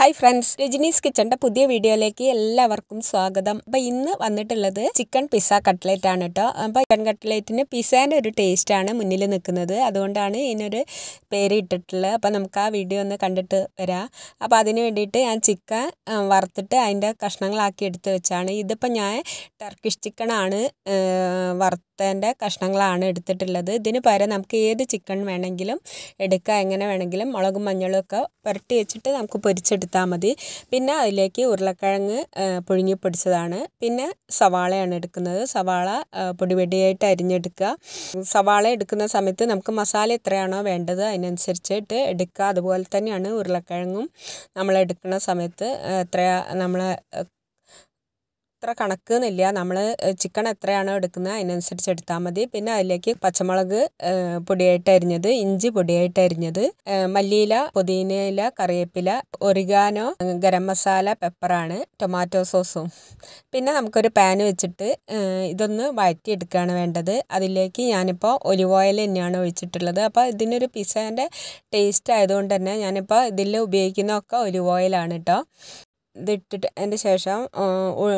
hi friends രജനീസ് കിച്ചന്റെ പുതിയ വീഡിയോയിലേക്ക് എല്ലാവർക്കും സ്വാഗതം അപ്പം ഇന്ന് വന്നിട്ടുള്ളത് ചിക്കൻ പിസ്സ കട്ട്ലേറ്റ് ആണ് കേട്ടോ അപ്പം ചിക്കൻ കട്ട്ലേറ്റിന് പിസ്സേൻ്റെ ഒരു ടേസ്റ്റാണ് മുന്നിൽ നിൽക്കുന്നത് അതുകൊണ്ടാണ് ഇതിനൊരു പേര് ഇട്ടിട്ടുള്ളത് അപ്പം നമുക്ക് ആ വീഡിയോ ഒന്ന് കണ്ടിട്ട് വരാം അപ്പോൾ അതിന് വേണ്ടിയിട്ട് ഞാൻ ചിക്കൻ വറുത്തിട്ട് അതിൻ്റെ കഷ്ണങ്ങളാക്കി എടുത്ത് വെച്ചാണ് ഇതിപ്പോൾ ഞാൻ ടർക്കിഷ് ചിക്കനാണ് വറുത്തതിൻ്റെ കഷ്ണങ്ങളാണ് എടുത്തിട്ടുള്ളത് ഇതിന് പകരം നമുക്ക് ഏത് ചിക്കൻ വേണമെങ്കിലും എടുക്കാം എങ്ങനെ വേണമെങ്കിലും മുളകും മഞ്ഞളും ഒക്കെ പുരട്ടി വെച്ചിട്ട് നമുക്ക് പൊരിച്ചെടുക്കാം എടുത്താൽ മതി പിന്നെ അതിലേക്ക് ഉരുളക്കിഴങ്ങ് പുഴുങ്ങി പൊടിച്ചതാണ് പിന്നെ സവാളയാണ് എടുക്കുന്നത് സവാള പൊടിപൊടിയായിട്ട് അരിഞ്ഞെടുക്കുക സവാള എടുക്കുന്ന സമയത്ത് നമുക്ക് മസാല എത്രയാണോ വേണ്ടത് അതിനനുസരിച്ചിട്ട് എടുക്കുക അതുപോലെ തന്നെയാണ് ഉരുളക്കിഴങ്ങും നമ്മൾ എടുക്കുന്ന സമയത്ത് എത്ര നമ്മൾ ഇത്ര കണക്ക് എന്നില്ല നമ്മൾ ചിക്കൻ എത്രയാണോ എടുക്കുന്നത് അതിനനുസരിച്ച് എടുത്താൽ മതി പിന്നെ അതിലേക്ക് പച്ചമുളക് പൊടിയായിട്ട് അരിഞ്ഞത് ഇഞ്ചി പൊടിയായിട്ട് അരിഞ്ഞത് മല്ലിയില പുതിനയില കറിവേപ്പില ഒറിഗാനോ ഗരം മസാല പെപ്പറാണ് ടൊമാറ്റോ സോസും പിന്നെ നമുക്കൊരു പാൻ വെച്ചിട്ട് ഇതൊന്ന് വഴറ്റിയെടുക്കുകയാണ് വേണ്ടത് അതിലേക്ക് ഞാനിപ്പോൾ ഒലിവ് ഓയിൽ തന്നെയാണ് ഒഴിച്ചിട്ടുള്ളത് അപ്പോൾ ഇതിനൊരു പിസ്സേൻ്റെ ടേസ്റ്റ് ആയതുകൊണ്ട് തന്നെ ഞാനിപ്പോൾ ഇതിൽ ഉപയോഗിക്കുന്നതൊക്കെ ഒലിവ് ഓയിലാണ് കേട്ടോ ഇതിട്ടിട്ട് അതിൻ്റെ ശേഷം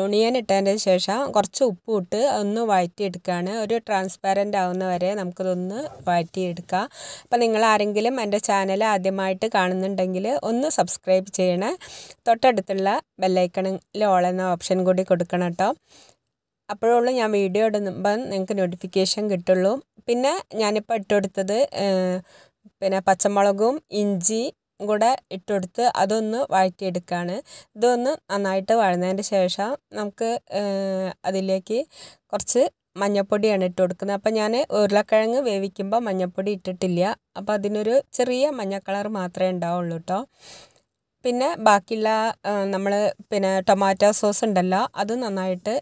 ഉണിയൻ ഇട്ടതിൻ്റെ ശേഷം കുറച്ച് ഉപ്പ് ഇട്ട് ഒന്ന് വഴറ്റിയെടുക്കുകയാണ് ഒരു ട്രാൻസ്പാരൻ്റ് ആവുന്ന വരെ നമുക്കിതൊന്ന് വഴറ്റിയെടുക്കാം അപ്പം നിങ്ങൾ ആരെങ്കിലും എൻ്റെ ചാനൽ ആദ്യമായിട്ട് കാണുന്നുണ്ടെങ്കിൽ ഒന്ന് സബ്സ്ക്രൈബ് ചെയ്യണേ തൊട്ടടുത്തുള്ള ബെല്ലൈക്കണിൽ ഓളെന്ന എന്ന ഓപ്ഷൻ കൂടി കൊടുക്കണം കേട്ടോ അപ്പോഴുള്ളൂ ഞാൻ വീഡിയോ ഇടുമ്പോൾ നിങ്ങൾക്ക് നോട്ടിഫിക്കേഷൻ കിട്ടുള്ളൂ പിന്നെ ഞാനിപ്പോൾ ഇട്ടുകൊടുത്തത് പിന്നെ പച്ചമുളകും ഇഞ്ചി കൂടെ ഇട്ടുകൊടുത്ത് അതൊന്ന് വഴറ്റിയെടുക്കുകയാണ് ഇതൊന്ന് നന്നായിട്ട് വഴന്നതിൻ്റെ ശേഷം നമുക്ക് അതിലേക്ക് കുറച്ച് മഞ്ഞപ്പൊടിയാണ് ഇട്ട് കൊടുക്കുന്നത് അപ്പം ഞാൻ ഉരുളക്കിഴങ്ങ് വേവിക്കുമ്പോൾ മഞ്ഞപ്പൊടി ഇട്ടിട്ടില്ല അപ്പോൾ അതിനൊരു ചെറിയ മഞ്ഞ കളർ മാത്രമേ ഉണ്ടാവുള്ളൂ കേട്ടോ പിന്നെ ബാക്കിയുള്ള നമ്മൾ പിന്നെ ടൊമാറ്റോ സോസ് ഉണ്ടല്ലോ അത് നന്നായിട്ട്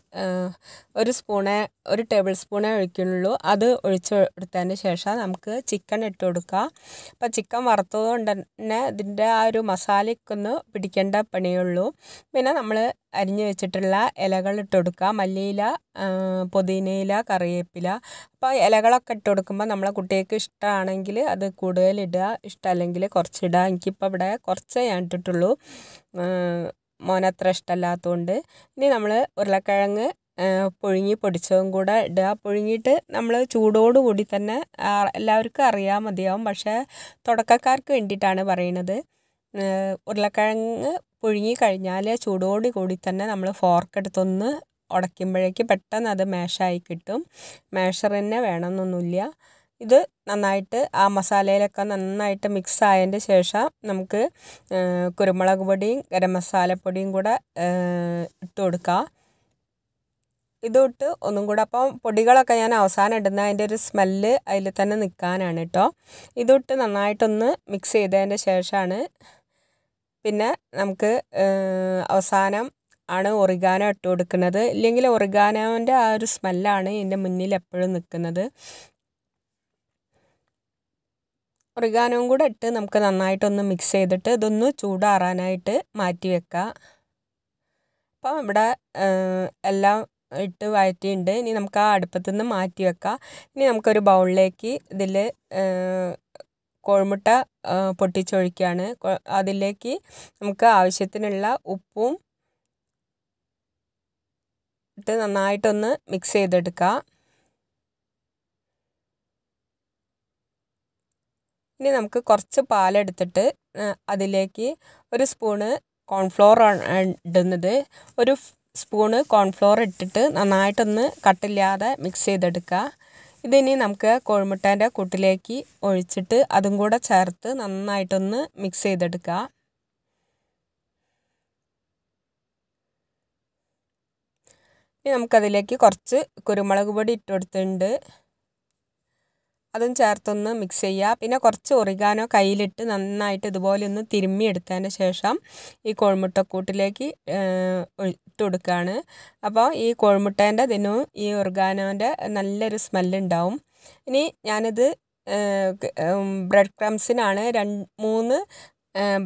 ഒരു സ്പൂണെ ഒരു ടേബിൾ സ്പൂണേ ഒഴിക്കുള്ളൂ അത് ഒഴിച്ച് ശേഷം നമുക്ക് ചിക്കൻ ഇട്ട് കൊടുക്കുക അപ്പോൾ ചിക്കൻ വറുത്തത് കൊണ്ട് തന്നെ ഇതിൻ്റെ ആ ഒരു മസാലയ്ക്കൊന്ന് പിടിക്കേണ്ട പണിയുള്ളൂ പിന്നെ നമ്മൾ അരിഞ്ഞു വെച്ചിട്ടുള്ള ഇലകൾ ഇട്ട് കൊടുക്കുക മല്ലിയില പുതിനയില കറിവേപ്പില അപ്പോൾ ഇലകളൊക്കെ ഇട്ട് കൊടുക്കുമ്പോൾ നമ്മളെ കുട്ടികൾക്ക് ഇഷ്ടമാണെങ്കിൽ അത് കൂടുതലിടുക ഇഷ്ടമല്ലെങ്കിൽ കുറച്ചിടുക എനിക്കിപ്പോൾ ഇവിടെ കുറച്ചേ ഞാൻ ഇട്ടിട്ടുള്ളൂ മോനത്ര ഇഷ്ടമല്ലാത്തതുകൊണ്ട് ഇനി നമ്മൾ ഉരുളക്കിഴങ്ങ് പുഴുങ്ങി പൊടിച്ചതും കൂടെ ഇടുക പുഴുങ്ങിയിട്ട് നമ്മൾ ചൂടോടുകൂടി കൂടി തന്നെ എല്ലാവർക്കും അറിയാൻ മതിയാവും പക്ഷേ തുടക്കക്കാർക്ക് വേണ്ടിയിട്ടാണ് പറയണത് ഉരുളക്കിഴങ്ങ് പുഴുങ്ങി കഴിഞ്ഞാൽ ചൂടോടി കൂടി തന്നെ നമ്മൾ ഫോർക്ക് എടുത്തൊന്ന് ഉടയ്ക്കുമ്പോഴേക്ക് പെട്ടെന്ന് അത് മാഷായി കിട്ടും മാഷർ തന്നെ വേണമെന്നൊന്നുമില്ല ഇത് നന്നായിട്ട് ആ മസാലയിലൊക്കെ നന്നായിട്ട് മിക്സ് ആയതിൻ്റെ ശേഷം നമുക്ക് കുരുമുളക് പൊടിയും ഗരം മസാലപ്പൊടിയും കൂടെ ഇട്ട് കൊടുക്കുക ഇതിട്ട് ഒന്നും കൂടെ അപ്പം പൊടികളൊക്കെ ഞാൻ അവസാനം ഇടുന്ന അതിൻ്റെ ഒരു സ്മെല്ല് അതിൽ തന്നെ നിൽക്കാനാണ് കേട്ടോ ഇതിട്ട് നന്നായിട്ടൊന്ന് മിക്സ് ചെയ്തതിൻ്റെ ശേഷമാണ് പിന്നെ നമുക്ക് അവസാനം ആണ് ഒറിഗാനോ ഇട്ട് കൊടുക്കുന്നത് ഇല്ലെങ്കിൽ ഒറിഗാനോൻ്റെ ആ ഒരു സ്മെല്ലാണ് എൻ്റെ മുന്നിൽ എപ്പോഴും നിൽക്കുന്നത് ഒറിഗാനോം കൂടെ ഇട്ട് നമുക്ക് നന്നായിട്ടൊന്ന് മിക്സ് ചെയ്തിട്ട് ഇതൊന്ന് ചൂടാറാനായിട്ട് മാറ്റി വെക്കാം അപ്പം ഇവിടെ എല്ലാം ഇട്ട് വഴറ്റിയിട്ടുണ്ട് ഇനി നമുക്ക് ആ അടുപ്പത്തു നിന്ന് മാറ്റി വെക്കാം ഇനി നമുക്കൊരു ബൗളിലേക്ക് ഇതിൽ കോഴിമുട്ട പൊട്ടിച്ചൊഴിക്കുകയാണ് അതിലേക്ക് നമുക്ക് ആവശ്യത്തിനുള്ള ഉപ്പും ഇട്ട് നന്നായിട്ടൊന്ന് മിക്സ് ചെയ്തെടുക്കുക ഇനി നമുക്ക് കുറച്ച് പാലെടുത്തിട്ട് അതിലേക്ക് ഒരു സ്പൂണ് കോൺഫ്ലോർ ഇടുന്നത് ഒരു സ്പൂണ് കോൺഫ്ലോർ ഇട്ടിട്ട് നന്നായിട്ടൊന്ന് കട്ടില്ലാതെ മിക്സ് ചെയ്തെടുക്കുക ഇതിനി നമുക്ക് കോഴിമുട്ടേൻ്റെ കൂട്ടിലേക്ക് ഒഴിച്ചിട്ട് അതും കൂടെ ചേർത്ത് നന്നായിട്ടൊന്ന് മിക്സ് ചെയ്തെടുക്കുക ഇനി നമുക്കതിലേക്ക് കുറച്ച് കുരുമുളക് പൊടി ഇട്ട് കൊടുത്തിട്ടുണ്ട് അതും ചേർത്തൊന്ന് മിക്സ് ചെയ്യുക പിന്നെ കുറച്ച് ഒറിഗാനോ കയ്യിലിട്ട് നന്നായിട്ട് ഇതുപോലെ ഒന്ന് തിരുമ്മി എടുത്തതിന് ശേഷം ഈ കോഴിമുട്ടക്കൂട്ടിലേക്ക് ഇട്ട് കൊടുക്കുകയാണ് അപ്പോൾ ഈ കോഴിമുട്ടേൻ്റെ ദിനവും ഈ ഒർഗാനോൻ്റെ നല്ലൊരു സ്മെല്ലുണ്ടാവും ഇനി ഞാനിത് ബ്രെഡ് ക്രംസിനാണ് രണ്ട് മൂന്ന്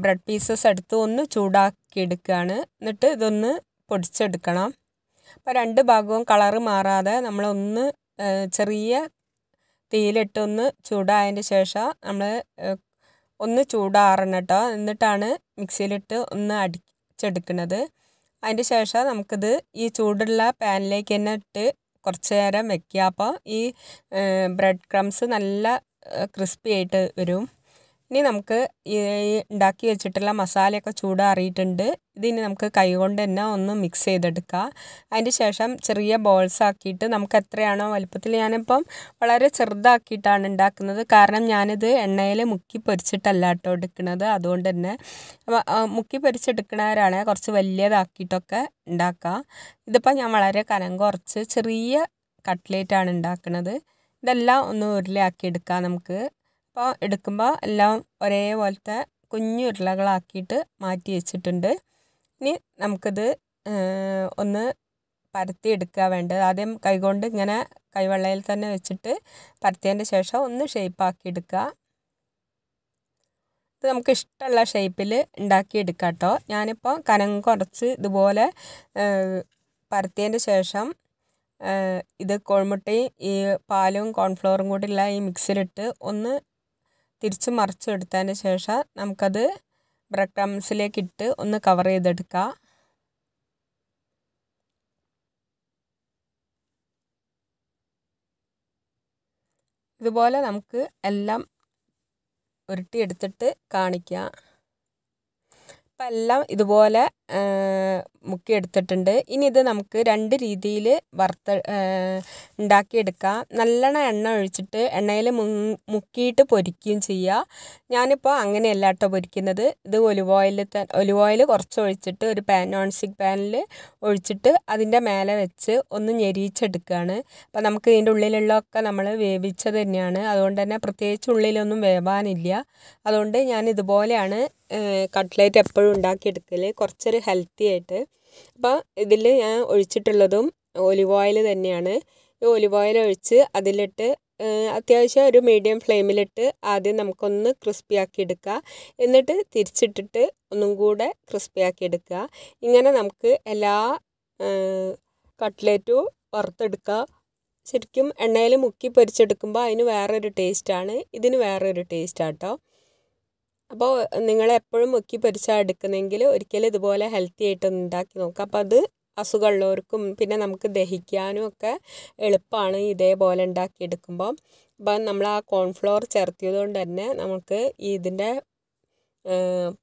ബ്രെഡ് പീസസ് എടുത്ത് ഒന്ന് ചൂടാക്കി എടുക്കുകയാണ് എന്നിട്ട് ഇതൊന്ന് പൊടിച്ചെടുക്കണം അപ്പോൾ രണ്ട് ഭാഗവും കളറ് മാറാതെ നമ്മളൊന്ന് ചെറിയ തീയിലിട്ടൊന്ന് ചൂടായതിൻ്റെ ശേഷം നമ്മൾ ഒന്ന് ചൂടാറണം കേട്ടോ എന്നിട്ടാണ് മിക്സിയിലിട്ട് ഒന്ന് അടിച്ചെടുക്കുന്നത് അതിന് ശേഷം നമുക്കിത് ഈ ചൂടുള്ള പാനിലേക്ക് തന്നെ ഇട്ട് കുറച്ച് നേരം വെക്കുക അപ്പോൾ ഈ ബ്രെഡ് ക്രംസ് നല്ല ക്രിസ്പി ആയിട്ട് വരും ഇനി നമുക്ക് ഈ ഉണ്ടാക്കി വെച്ചിട്ടുള്ള മസാലയൊക്കെ ചൂടാറിയിട്ടുണ്ട് ഇതിന് നമുക്ക് കൈകൊണ്ട് തന്നെ ഒന്ന് മിക്സ് ചെയ്തെടുക്കുക അതിന് ശേഷം ചെറിയ ബോൾസ് ആക്കിയിട്ട് നമുക്ക് എത്രയാണോ വലുപ്പത്തിൽ ഞാനിപ്പം വളരെ ചെറുതാക്കിയിട്ടാണ് ഉണ്ടാക്കുന്നത് കാരണം ഞാനിത് എണ്ണയിൽ മുക്കി പൊരിച്ചിട്ടല്ല കേട്ടോ എടുക്കുന്നത് അതുകൊണ്ട് തന്നെ മുക്കി പൊരിച്ചെടുക്കുന്നവരാണ് കുറച്ച് വലിയതാക്കിയിട്ടൊക്കെ ഉണ്ടാക്കുക ഇതിപ്പോൾ ഞാൻ വളരെ കനം കുറച്ച് ചെറിയ കട്ട്ലേറ്റാണ് ഉണ്ടാക്കുന്നത് ഇതെല്ലാം ഒന്ന് ഉരുളയാക്കി എടുക്കാം നമുക്ക് അപ്പോൾ എടുക്കുമ്പോൾ എല്ലാം ഒരേപോലത്തെ കുഞ്ഞു ഉരുളകളാക്കിയിട്ട് മാറ്റി വെച്ചിട്ടുണ്ട് ഇനി നമുക്കിത് ഒന്ന് പരത്തി എടുക്കുക വേണ്ടത് ആദ്യം കൈകൊണ്ട് ഇങ്ങനെ കൈവെള്ളയിൽ തന്നെ വെച്ചിട്ട് പരത്തിയതിൻ്റെ ശേഷം ഒന്ന് ഷേപ്പാക്കി എടുക്കുക ഇത് നമുക്ക് ഇഷ്ടമുള്ള ഷേപ്പിൽ ഉണ്ടാക്കിയെടുക്കാം കേട്ടോ ഞാനിപ്പോൾ കനം കുറച്ച് ഇതുപോലെ പരത്തിയതിൻ്റെ ശേഷം ഇത് കോഴിമുട്ടയും ഈ പാലും കോൺഫ്ലോറും കൂടി ഉള്ള ഈ മിക്സിലിട്ട് ഒന്ന് തിരിച്ച് എടുത്തതിന് ശേഷം നമുക്കത് ബ്രെഡ് ക്രംസിലേക്ക് ഇട്ട് ഒന്ന് കവർ ചെയ്തെടുക്കാം ഇതുപോലെ നമുക്ക് എല്ലാം ഉരുട്ടിയെടുത്തിട്ട് കാണിക്കാം അപ്പം എല്ലാം ഇതുപോലെ മുക്കിയെടുത്തിട്ടുണ്ട് ഇനി ഇത് നമുക്ക് രണ്ട് രീതിയിൽ വറുത്ത് ഉണ്ടാക്കിയെടുക്കാം നല്ലോണം എണ്ണ ഒഴിച്ചിട്ട് എണ്ണയിൽ മുക്കിയിട്ട് പൊരിക്കുകയും ചെയ്യുക ഞാനിപ്പോൾ അങ്ങനെയല്ല കേട്ടോ പൊരിക്കുന്നത് ഇത് ഒലിവ് ഓയിലിൽ ത ഒലിവ് ഓയിൽ കുറച്ച് ഒഴിച്ചിട്ട് ഒരു പാൻ നോൺ സ്റ്റിക് പാനിൽ ഒഴിച്ചിട്ട് അതിൻ്റെ മേലെ വെച്ച് ഒന്ന് ഞെരിയിച്ചെടുക്കുകയാണ് അപ്പോൾ നമുക്ക് ഇതിൻ്റെ ഉള്ളിലുള്ളതൊക്കെ നമ്മൾ വേവിച്ചത് തന്നെയാണ് അതുകൊണ്ട് തന്നെ പ്രത്യേകിച്ച് ഉള്ളിലൊന്നും വേവാനില്ല അതുകൊണ്ട് ഞാൻ ഇതുപോലെയാണ് കട്ട്ലേറ്റ് എപ്പോഴും ഉണ്ടാക്കിയെടുക്കൽ കുറച്ചൊരു ഹെൽത്തി ആയിട്ട് അപ്പോൾ ഇതിൽ ഞാൻ ഒഴിച്ചിട്ടുള്ളതും ഒലിവ് ഓയിൽ തന്നെയാണ് ഈ ഒലിവ് ഓയിൽ ഒഴിച്ച് അതിലിട്ട് അത്യാവശ്യം ഒരു മീഡിയം ഫ്ലെയിമിലിട്ട് ആദ്യം നമുക്കൊന്ന് ക്രിസ്പി ആക്കി എടുക്കുക എന്നിട്ട് തിരിച്ചിട്ടിട്ട് ഒന്നും കൂടെ ക്രിസ്പി ആക്കി എടുക്കുക ഇങ്ങനെ നമുക്ക് എല്ലാ കട്ട്ലേറ്റും വറുത്തെടുക്കുക ശരിക്കും എണ്ണയിൽ മുക്കി പൊരിച്ചെടുക്കുമ്പോൾ അതിന് വേറൊരു ടേസ്റ്റാണ് ഇതിന് വേറൊരു ടേസ്റ്റാട്ടോ അപ്പോൾ നിങ്ങൾ എപ്പോഴും മുക്കി പൊരിച്ചാൽ എടുക്കുന്നെങ്കിൽ ഒരിക്കലും ഇതുപോലെ ഹെൽത്തി ആയിട്ട് ഉണ്ടാക്കി നോക്കാം അപ്പോൾ അത് അസുഖമുള്ളവർക്കും പിന്നെ നമുക്ക് ദഹിക്കാനും ഒക്കെ എളുപ്പമാണ് ഇതേപോലെ ഉണ്ടാക്കിയെടുക്കുമ്പോൾ അപ്പം നമ്മൾ ആ കോൺഫ്ലോർ ചേർത്തിയത് കൊണ്ട് തന്നെ നമുക്ക് ഇതിൻ്റെ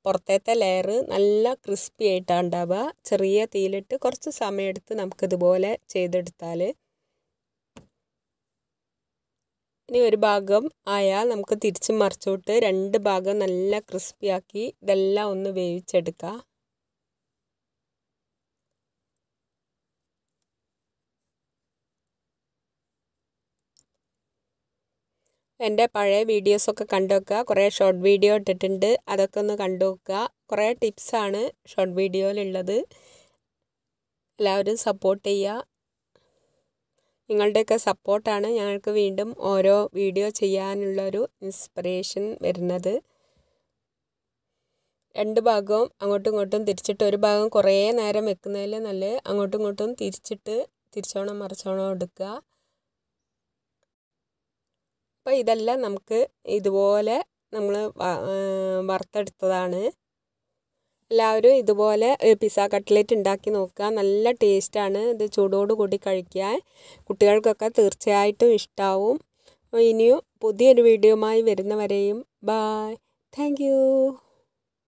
പുറത്തേത്തെ ലെയർ നല്ല ക്രിസ്പി ആയിട്ടാണ് ഉണ്ടാവുക ചെറിയ തീയിലിട്ട് കുറച്ച് സമയമെടുത്ത് നമുക്കിതുപോലെ ചെയ്തെടുത്താൽ ഇനി ഒരു ഭാഗം ആയാൽ നമുക്ക് തിരിച്ച് മറിച്ചോട്ട് രണ്ട് ഭാഗം നല്ല ക്രിസ്പിയാക്കി ഇതെല്ലാം ഒന്ന് വേവിച്ചെടുക്കാം എൻ്റെ പഴയ വീഡിയോസൊക്കെ കണ്ടു വെക്കുക കുറേ ഷോർട്ട് വീഡിയോ ഇട്ടിട്ടുണ്ട് അതൊക്കെ ഒന്ന് കണ്ടു വെക്കുക കുറേ ടിപ്സാണ് ഷോർട്ട് വീഡിയോയിലുള്ളത് എല്ലാവരും സപ്പോർട്ട് ചെയ്യുക നിങ്ങളുടെയൊക്കെ സപ്പോർട്ടാണ് ഞങ്ങൾക്ക് വീണ്ടും ഓരോ വീഡിയോ ചെയ്യാനുള്ളൊരു ഇൻസ്പിറേഷൻ വരുന്നത് രണ്ട് ഭാഗവും അങ്ങോട്ടും ഇങ്ങോട്ടും തിരിച്ചിട്ട് ഒരു ഭാഗം കുറേ നേരം വെക്കുന്നതിൽ നല്ല അങ്ങോട്ടും ഇങ്ങോട്ടും തിരിച്ചിട്ട് തിരിച്ചോണം മറിച്ചോണം എടുക്കുക അപ്പോൾ ഇതെല്ലാം നമുക്ക് ഇതുപോലെ നമ്മൾ വറുത്തെടുത്തതാണ് എല്ലാവരും ഇതുപോലെ പിസ്സ കട്ട്ലറ്റ് ഉണ്ടാക്കി നോക്കുക നല്ല ടേസ്റ്റാണ് ഇത് ചൂടോട് കൂടി കഴിക്കുക കുട്ടികൾക്കൊക്കെ തീർച്ചയായിട്ടും ഇഷ്ടാവും ഇനിയും പുതിയൊരു വീഡിയോയുമായി വരുന്നവരെയും ബായ് താങ്ക്